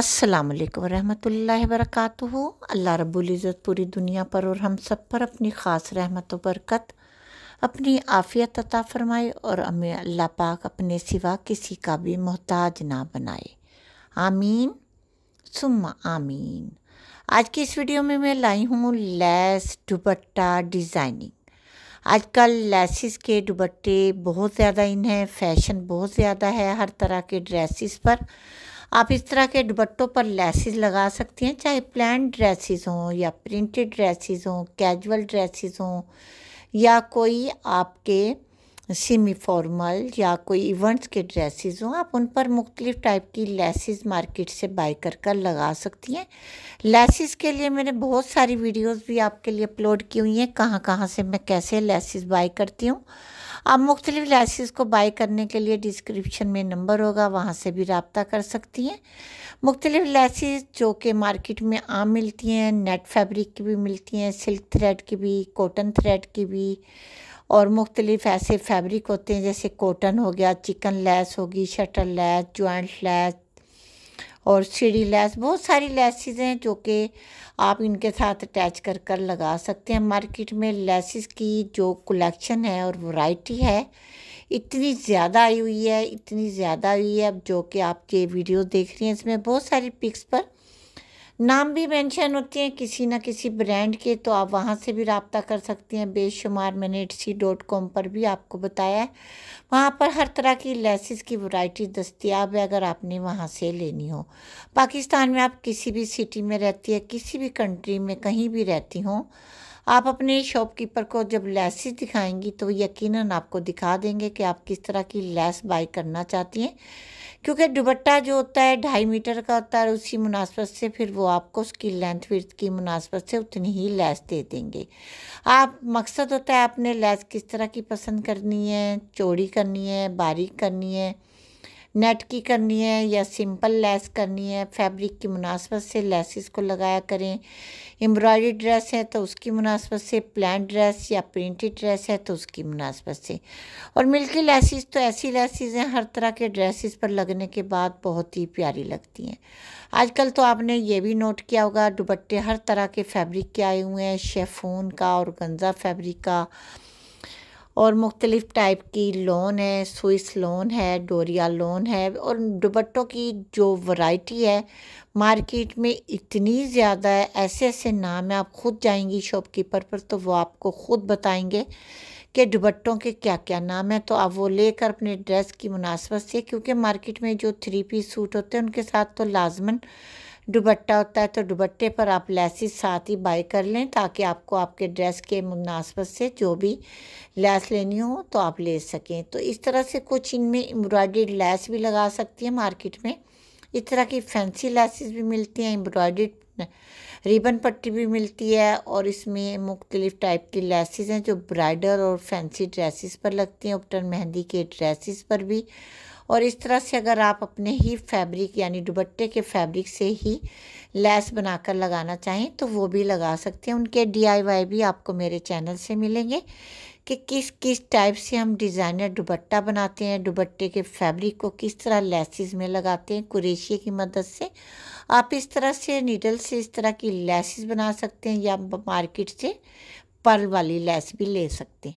अस्सलाम वालेकुम रहमतुल्लाहि वरकatuहू अल्लाह रब्बुल इज़्ज़त पूरी दुनिया पर और हम सब पर अपनी ख़ास रहमत बरकत अपनी आफ़ियत अता फ़रमाए और हमें अल्लाह पाक अपने सिवा किसी का भी मोहताज ना बनाए आमीन सुम्मा आमीन आज की इस वीडियो में मैं लाई हूँ लैस दुपट्टा डिज़ाइनिंग आजकल लैसिस के दुपट्टे बहुत ज़्यादा इन हैं फैशन बहुत ज़्यादा है हर तरह के ड्रेसिस पर आप इस तरह के दुपट्टों पर लेसिस लगा सकती हैं चाहे प्लान ड्रेसिस हों या प्रिंटेड ड्रेसिस हों कैजुअल ड्रेसिस हों या कोई आपके सेमी फॉर्मल या कोई इवेंट्स के ड्रेसेस हों आप उन पर मुख्तलिफ टाइप की लेसिस मार्केट से बाई कर कर लगा सकती हैं लेसिस के लिए मैंने बहुत सारी वीडियोस भी आपके लिए अपलोड की हुई हैं कहाँ कहाँ से मैं कैसे लेसिस बाई करती हूँ आप मुख्तलिफ लेसिस को बाई करने के लिए डिस्क्रिप्शन में नंबर होगा वहाँ से भी रबता कर सकती हैं मुख्तलिफ लेसिस जो कि मार्केट में आम मिलती हैं नेट फैब्रिक की भी मिलती हैं सिल्क थ्रेड की भी कॉटन थ्रेड की भी और मुख्तलिफ़ ऐसे फैब्रिक होते हैं जैसे कॉटन हो गया चिकन लैस होगी शटर लैस जॉइंट लैस और सीढ़ी लैस बहुत सारी लैसेज हैं जो कि आप इनके साथ अटैच कर कर लगा सकते हैं मार्केट में लैसेस की जो कलेक्शन है और वैरायटी है इतनी ज़्यादा आई हुई है इतनी ज़्यादा आई हुई है अब जो कि आप ये वीडियो देख रही हैं इसमें बहुत सारी पिक्स पर नाम भी मेंशन होते हैं किसी ना किसी ब्रांड के तो आप वहाँ से भी रबता कर सकती हैं बेशुमार मैंने सी डॉट कॉम पर भी आपको बताया है वहाँ पर हर तरह की लेसिस की वैरायटी दस्तियाब है अगर आपने वहाँ से लेनी हो पाकिस्तान में आप किसी भी सिटी में रहती है किसी भी कंट्री में कहीं भी रहती हों आप अपने शॉपकीपर को जब लैसेस दिखाएंगी तो यकीनन आपको दिखा देंगे कि आप किस तरह की लैस बाई करना चाहती हैं क्योंकि दुबट्टा जो होता है ढाई मीटर का होता है उसी मुनासबत से फिर वो आपको उसकी लेंथ फिर की मुनासबत से उतनी ही लैस दे देंगे आप मकसद होता है आपने लैस किस तरह की पसंद करनी है चौड़ी करनी है बारीक करनी है नेट की करनी है या सिंपल लेस करनी है फैब्रिक की मुनासबत से लेसिस को लगाया करें एम्ब्रॉयडरी ड्रेस है तो उसकी मुनासबत से प्लान ड्रेस या प्रिंटेड ड्रेस है तो उसकी मुनासबत से और मिल्की लेसिस तो ऐसी लेसिस हैं हर तरह के ड्रेसिस पर लगने के बाद बहुत ही प्यारी लगती हैं आजकल तो आपने ये भी नोट किया होगा दुपट्टे हर तरह के फैब्रिक के आए हुए हैं शेफून का और गंजा फैब्रिक का और मुख्तलिफ़ टाइप की लोन है स्विस लोन है डोरिया लोन है और दुपट्टों की जो वैरायटी है मार्केट में इतनी ज़्यादा है ऐसे ऐसे नाम है आप ख़ुद जाएंगी शॉपकीपर पर तो वो आपको ख़ुद बताएंगे कि दुपट्टों के क्या क्या नाम है तो आप वो लेकर अपने ड्रेस की मुनासबत से क्योंकि मार्केट में जो थ्री पीस सूट होते हैं उनके साथ तो लाजमन दुबट्टा होता है तो दुबट्टे पर आप लैसेस साथ ही बाई कर लें ताकि आपको आपके ड्रेस के मुनासबत से जो भी लैस लेनी हो तो आप ले सकें तो इस तरह से कुछ इनमें एम्ब्रॉयड्रीड लैस भी लगा सकती है मार्केट में इस तरह की फैंसी लैसेस भी मिलती हैं एम्ब्रॉयड्रीड रिबन पट्टी भी मिलती है और इसमें मुख्तलिफ टाइप की लेसिस हैं जो ब्राइडल और फैंसी ड्रेसिस पर लगती हैं उपटन मेहंदी के ड्रेसिस पर भी और इस तरह से अगर आप अपने ही फैब्रिक यानी दुबट्टे के फैब्रिक से ही लेस बनाकर लगाना चाहें तो वो भी लगा सकते हैं उनके डीआईवाई भी आपको मेरे चैनल से मिलेंगे कि किस किस टाइप से हम डिज़ाइनर दुबट्टा बनाते हैं दुबट्टे के फैब्रिक को किस तरह लेसिस में लगाते हैं कुरेशिये की मदद से आप इस तरह से नीडल से इस तरह की लेसिस बना सकते हैं या मार्केट से पर्ल वाली लेस भी ले सकते हैं